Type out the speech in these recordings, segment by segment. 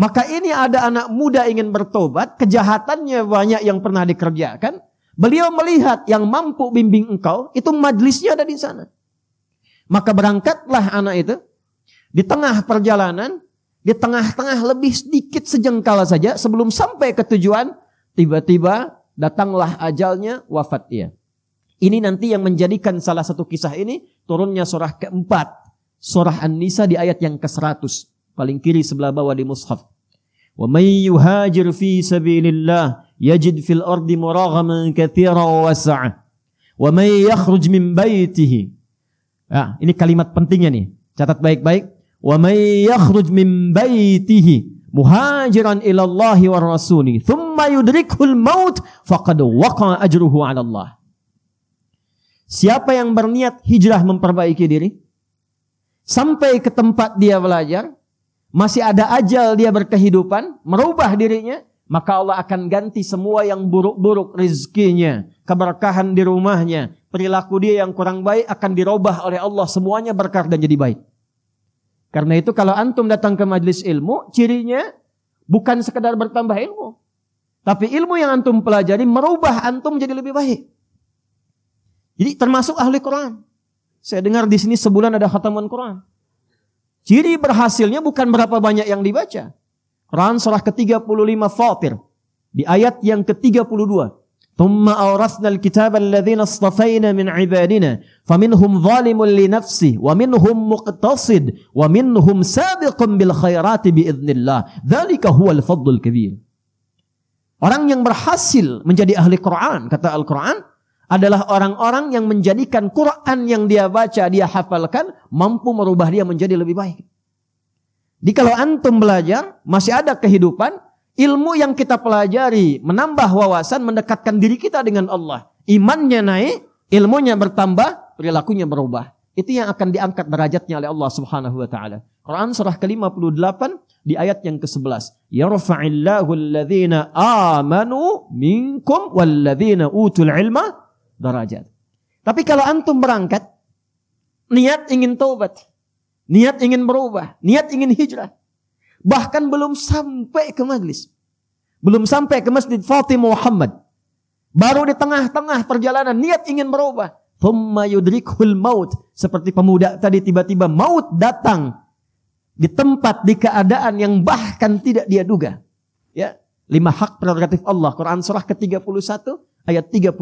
Maka ini ada anak muda ingin bertobat, kejahatannya banyak yang pernah dikerjakan. Beliau melihat yang mampu bimbing engkau, itu majlisnya ada di sana. Maka berangkatlah anak itu. Di tengah perjalanan, di tengah-tengah lebih sedikit sejengkal saja sebelum sampai ke tujuan, tiba-tiba datanglah ajalnya wafat dia. Ini nanti yang menjadikan salah satu kisah ini turunnya surah keempat. Surah An-Nisa di ayat yang ke-100. Paling kiri sebelah bawah di mushaf. ومن يهاجر في سبيل الله يجد في الأرض مراغما كثيرا ووسعا ومن يخرج من بيته ah, ini kalimat pentingnya nih catat baik-baik ومن يخرج من بيته مهاجرا إلى الله والرسول ثم يدركه الموت فقد وقع أجره على الله Siapa yang berniat hijrah memperbaiki diri sampai ke tempat dia belajar masih ada ajal dia berkehidupan, merubah dirinya, maka Allah akan ganti semua yang buruk-buruk rizkinya, keberkahan di rumahnya, perilaku dia yang kurang baik akan dirubah oleh Allah semuanya berkah dan jadi baik. Karena itu kalau antum datang ke majelis ilmu, cirinya bukan sekedar bertambah ilmu, tapi ilmu yang antum pelajari merubah antum jadi lebih baik. Jadi termasuk ahli Quran. Saya dengar di sini sebulan ada khataman Quran. Ciri berhasilnya bukan berapa banyak yang dibaca. Quran surah ke-35 Fatir. Di ayat yang ke-32. ثم أورثنا الكتاب الذين اصطفينا من عبادنا فمنهم ظالم لنفسه ومنهم مقتصد sabiqun bil بالخيرات بإذن الله huwa al-fadlul kabir. Orang yang berhasil menjadi ahli Quran, kata Al-Quran, adalah orang-orang yang menjadikan Quran yang dia baca, dia hafalkan, mampu merubah dia menjadi lebih baik. Jadi kalau antum belajar, masih ada kehidupan, ilmu yang kita pelajari menambah wawasan, mendekatkan diri kita dengan Allah. Imannya naik, ilmunya bertambah, perilakunya berubah. Itu yang akan diangkat derajatnya oleh Allah Subhanahu wa taala. Quran surah ke-58 di ayat yang ke-11. Yarfa'illahu alladhina amanu minkum walladhina utul ilma derajat. Tapi kalau antum berangkat, niat ingin taubat, niat ingin berubah, niat ingin hijrah, bahkan belum sampai ke majlis, belum sampai ke masjid Fatimah Muhammad, baru di tengah-tengah perjalanan niat ingin berubah, thumma yudrikul maut seperti pemuda tadi tiba-tiba maut datang di tempat di keadaan yang bahkan tidak dia duga. Ya, lima hak prerogatif Allah Quran surah ke-31 ayat 34.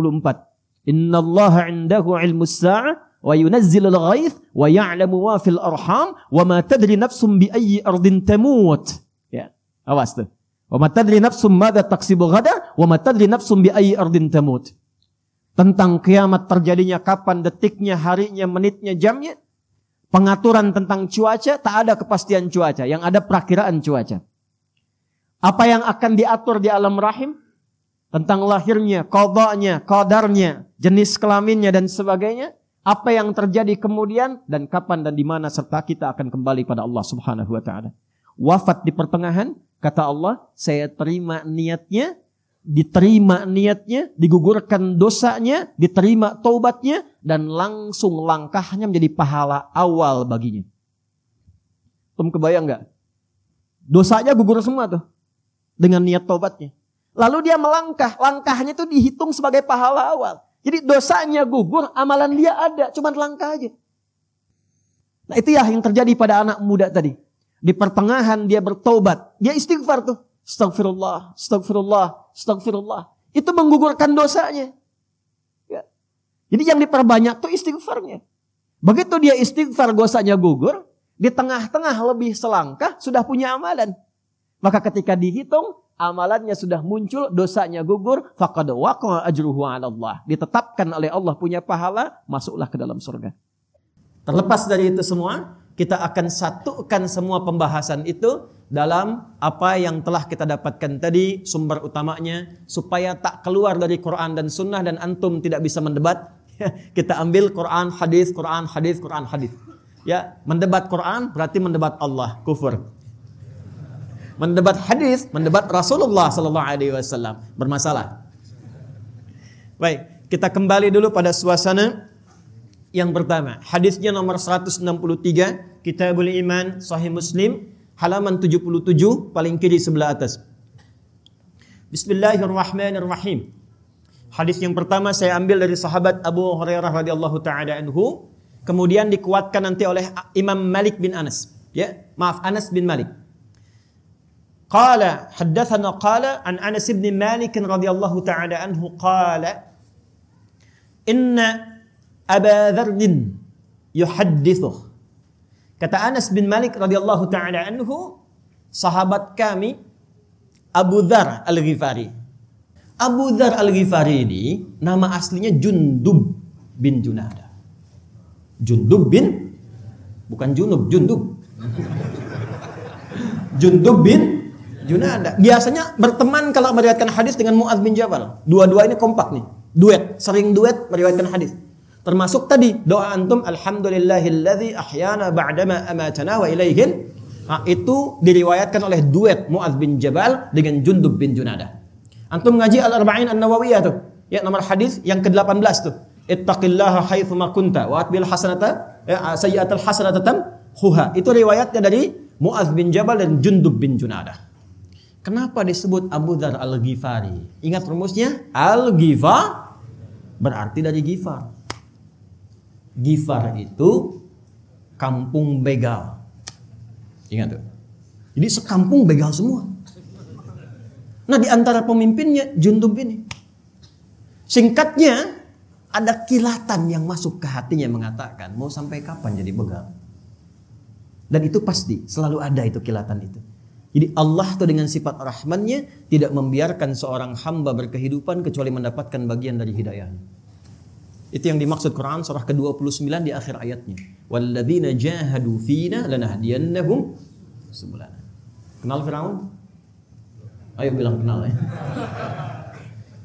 Inna Allah indahu ilmu sa'a wa yunazzilul ghaith wa ya'lamu wa fil arham wa ma tadri nafsum bi ayyi ardin tamut. Ya, awas tuh. Wa ma tadri nafsum madza taksibu ghada wa ma tadri nafsum bi ayyi ardin tamut. Tentang kiamat terjadinya kapan detiknya, harinya, menitnya, jamnya. Pengaturan tentang cuaca tak ada kepastian cuaca, yang ada perakiraan cuaca. Apa yang akan diatur di alam rahim tentang lahirnya, kodoknya, kodarnya, jenis kelaminnya dan sebagainya, apa yang terjadi kemudian dan kapan dan di mana serta kita akan kembali pada Allah Subhanahu wa taala. Wafat di pertengahan, kata Allah, saya terima niatnya, diterima niatnya, digugurkan dosanya, diterima taubatnya dan langsung langkahnya menjadi pahala awal baginya. Tum kebayang nggak? Dosanya gugur semua tuh dengan niat taubatnya. Lalu dia melangkah, langkahnya itu dihitung sebagai pahala awal. Jadi dosanya gugur, amalan dia ada, cuman langkah aja. Nah itu ya yang terjadi pada anak muda tadi. Di pertengahan dia bertobat. Dia istighfar tuh. Astagfirullah, astagfirullah, astagfirullah. Itu menggugurkan dosanya. Ya. Jadi yang diperbanyak tuh istighfarnya. Begitu dia istighfar dosanya gugur, di tengah-tengah lebih selangkah sudah punya amalan. Maka ketika dihitung, amalannya sudah muncul, dosanya gugur, faqad waqa ajruhu Allah. Ditetapkan oleh Allah punya pahala, masuklah ke dalam surga. Terlepas dari itu semua, kita akan satukan semua pembahasan itu dalam apa yang telah kita dapatkan tadi sumber utamanya supaya tak keluar dari Quran dan Sunnah dan antum tidak bisa mendebat kita ambil Quran hadis Quran hadis Quran hadis ya mendebat Quran berarti mendebat Allah kufur mendebat hadis, mendebat Rasulullah sallallahu alaihi wasallam bermasalah. Baik, kita kembali dulu pada suasana yang pertama. Hadisnya nomor 163 Kitabul Iman Sahih Muslim halaman 77 paling kiri sebelah atas. Bismillahirrahmanirrahim. Hadis yang pertama saya ambil dari sahabat Abu Hurairah radhiyallahu taala anhu, kemudian dikuatkan nanti oleh Imam Malik bin Anas, ya. Maaf, Anas bin Malik. Qala haddathana qala an Anas ibn Malik radhiyallahu ta'ala anhu qala Inna Aba Dharr yuhaddithu Kata Anas bin Malik radhiyallahu taala anhu, sahabat kami Abu Dzar Al-Ghifari. Abu Dzar Al-Ghifari ini nama aslinya Jundub bin Junada. Jundub bin bukan Junub, Jundub. Jundub bin Junada. Biasanya berteman kalau meriwayatkan hadis dengan Mu'adz bin Jabal. Dua-dua ini kompak nih. Duet, sering duet meriwayatkan hadis. Termasuk tadi doa antum alhamdulillahilladzi ahyana ba'dama amatana wa ilaihin. Nah, itu diriwayatkan oleh duet Mu'adz bin Jabal dengan Jundub bin Junada. Antum ngaji Al-Arba'in An-Nawawiyah tuh. Ya nomor hadis yang ke-18 tuh. Ittaqillaha haitsu kunta wa atbil hasanata ya, sayyi'atal hasanata tam huha. Itu riwayatnya dari Mu'adz bin Jabal dan Jundub bin Junadah. Kenapa disebut Abu Dhar Al-Ghifari? Ingat rumusnya? Al-Ghifar berarti dari Ghifar. Ghifar itu kampung begal. Ingat tuh. Jadi sekampung begal semua. Nah di antara pemimpinnya Jundub ini. Singkatnya ada kilatan yang masuk ke hatinya mengatakan mau sampai kapan jadi begal. Dan itu pasti selalu ada itu kilatan itu. Jadi Allah itu dengan sifat rahmannya tidak membiarkan seorang hamba berkehidupan kecuali mendapatkan bagian dari hidayahnya. Itu yang dimaksud Quran surah ke-29 di akhir ayatnya. Walladzina jahadu fina lanahdiyannahum subulana. Kenal Firaun? Ayo bilang kenal ya.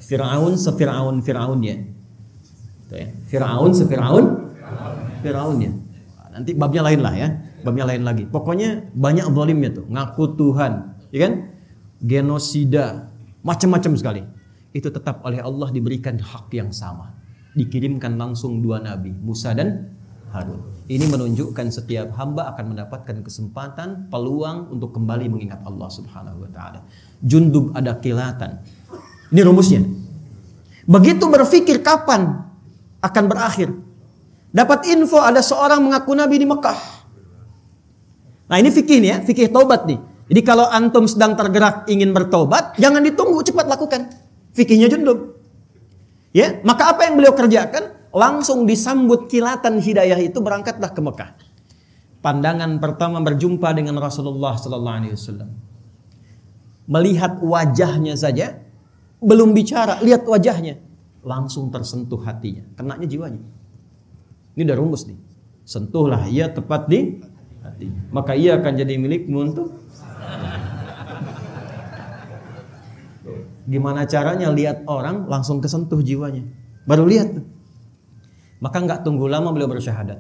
Firaun sefiraun Firaunnya. ya. Firaun sefiraun Firaunnya. Nanti babnya lain lah ya babnya lain lagi. Pokoknya banyak zalimnya tuh, ngaku Tuhan, ya kan? Genosida, macam-macam sekali. Itu tetap oleh Allah diberikan hak yang sama. Dikirimkan langsung dua nabi, Musa dan Harun. Ini menunjukkan setiap hamba akan mendapatkan kesempatan, peluang untuk kembali mengingat Allah Subhanahu wa taala. Jundub ada kilatan. Ini rumusnya. Begitu berpikir kapan akan berakhir. Dapat info ada seorang mengaku nabi di Mekah. Nah ini fikih nih ya, fikih tobat nih. Jadi kalau antum sedang tergerak ingin bertobat, jangan ditunggu, cepat lakukan. Fikihnya jundub. Ya, maka apa yang beliau kerjakan? Langsung disambut kilatan hidayah itu berangkatlah ke Mekah. Pandangan pertama berjumpa dengan Rasulullah Sallallahu Alaihi Wasallam. Melihat wajahnya saja, belum bicara, lihat wajahnya, langsung tersentuh hatinya, kenaknya jiwanya. Ini udah rumus nih. Sentuhlah ia tepat di maka ia akan jadi milikmu untuk gimana caranya lihat orang langsung kesentuh jiwanya baru lihat maka nggak tunggu lama beliau bersyahadat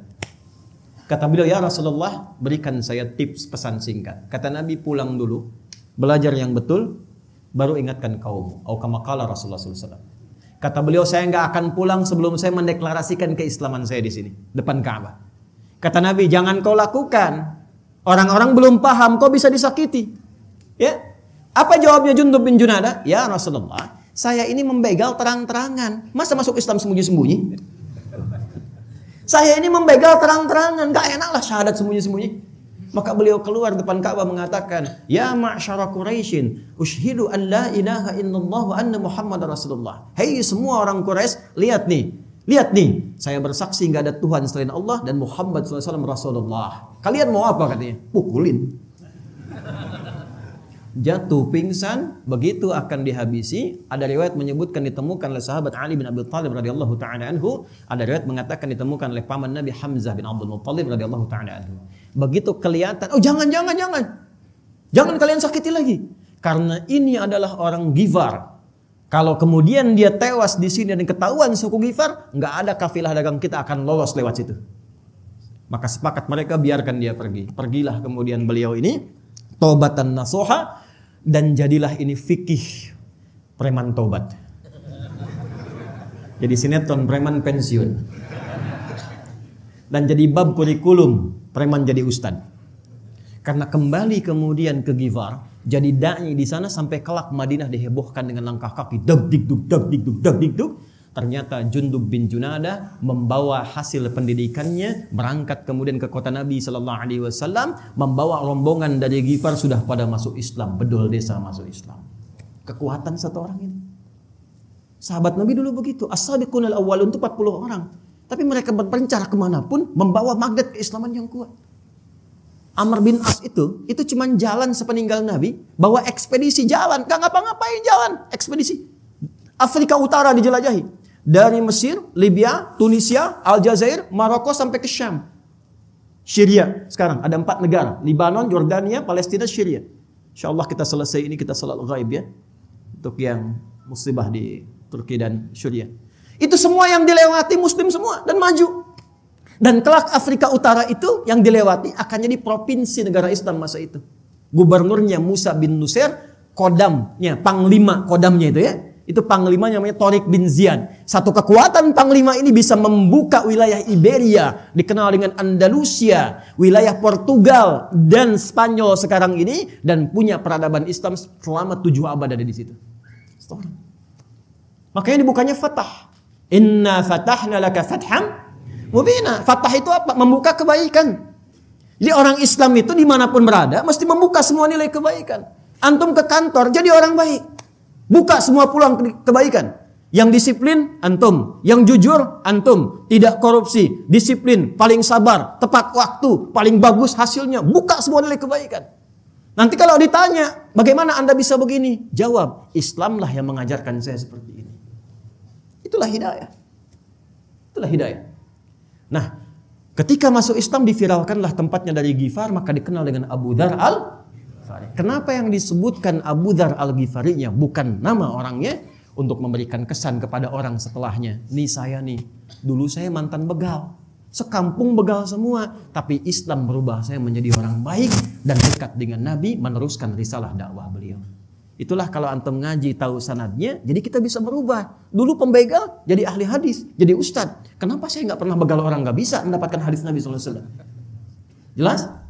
kata beliau ya Rasulullah berikan saya tips pesan singkat kata Nabi pulang dulu belajar yang betul baru ingatkan kaum au kama Rasulullah SAW kata beliau saya nggak akan pulang sebelum saya mendeklarasikan keislaman saya di sini depan Ka'bah Kata Nabi, jangan kau lakukan. Orang-orang belum paham, kau bisa disakiti. Ya. Apa jawabnya Jundub bin Junada? Ya Rasulullah, saya ini membegal terang-terangan. Masa masuk Islam sembunyi-sembunyi? Saya ini membegal terang-terangan, gak enaklah syahadat sembunyi-sembunyi. Maka beliau keluar depan Ka'bah mengatakan, "Ya ma'syara Quraisyin, usyhidu an la ilaha illallah wa anna Muhammad Rasulullah." Hei semua orang Quraisy, lihat nih, Lihat nih, saya bersaksi nggak ada Tuhan selain Allah dan Muhammad SAW Rasulullah. Kalian mau apa katanya? Pukulin. Jatuh pingsan, begitu akan dihabisi. Ada riwayat menyebutkan ditemukan oleh sahabat Ali bin Abi Thalib radhiyallahu taala anhu. Ada riwayat mengatakan ditemukan oleh paman Nabi Hamzah bin Abdul Muttalib radhiyallahu taala anhu. Begitu kelihatan, oh jangan jangan jangan. Jangan kalian sakiti lagi. Karena ini adalah orang givar, kalau kemudian dia tewas di sini dan ketahuan suku Gifar, nggak ada kafilah dagang kita akan lolos lewat situ. Maka sepakat mereka biarkan dia pergi. Pergilah kemudian beliau ini tobatan nasoha dan jadilah ini fikih preman tobat. Jadi sinetron preman pensiun. Dan jadi bab kurikulum preman jadi ustadz. Karena kembali kemudian ke Givar, jadi dai di sana sampai kelak Madinah dihebohkan dengan langkah kaki dug dik duk dug dik duk dug dik duk. Ternyata Jundub bin Junada membawa hasil pendidikannya berangkat kemudian ke kota Nabi Shallallahu Alaihi Wasallam membawa rombongan dari Gifar sudah pada masuk Islam bedol desa masuk Islam kekuatan satu orang ini sahabat Nabi dulu begitu Asal dikunal awal untuk 40 orang tapi mereka berpencar kemanapun membawa magnet keislaman yang kuat Amr bin As itu, itu cuman jalan sepeninggal Nabi, bawa ekspedisi jalan, gak ngapa-ngapain jalan, ekspedisi. Afrika Utara dijelajahi. Dari Mesir, Libya, Tunisia, Aljazair, Maroko sampai ke Syam. Syria sekarang ada empat negara, Lebanon, Jordania, Palestina, Syria. Insya Allah kita selesai ini kita salat gaib ya untuk yang musibah di Turki dan Syria. Itu semua yang dilewati Muslim semua dan maju. Dan kelak Afrika Utara itu yang dilewati akan jadi provinsi negara Islam masa itu. Gubernurnya Musa bin Nusair, kodamnya, panglima kodamnya itu ya. Itu panglima namanya Torik bin Zian. Satu kekuatan panglima ini bisa membuka wilayah Iberia, dikenal dengan Andalusia, wilayah Portugal dan Spanyol sekarang ini dan punya peradaban Islam selama tujuh abad ada di situ. Makanya dibukanya fatah. Inna fatahna laka fatham Mubina. Fatah itu apa? Membuka kebaikan. Jadi orang Islam itu dimanapun berada mesti membuka semua nilai kebaikan. Antum ke kantor jadi orang baik. Buka semua pulang kebaikan. Yang disiplin antum, yang jujur antum, tidak korupsi, disiplin, paling sabar, tepat waktu, paling bagus hasilnya. Buka semua nilai kebaikan. Nanti kalau ditanya, bagaimana Anda bisa begini? Jawab, Islamlah yang mengajarkan saya seperti ini. Itulah hidayah. Itulah hidayah. Nah, ketika masuk Islam diviralkanlah tempatnya dari Gifar maka dikenal dengan Abu Dhar al Ghifari. Kenapa yang disebutkan Abu Dhar al Ghifarinya bukan nama orangnya untuk memberikan kesan kepada orang setelahnya. Nih saya nih, dulu saya mantan begal. Sekampung begal semua, tapi Islam berubah saya menjadi orang baik dan dekat dengan Nabi meneruskan risalah dakwah beliau. Itulah kalau antum ngaji tahu sanadnya, jadi kita bisa berubah. Dulu pembegal jadi ahli hadis, jadi ustadz. Kenapa saya nggak pernah begal orang nggak bisa mendapatkan hadis Nabi SAW? Jelas?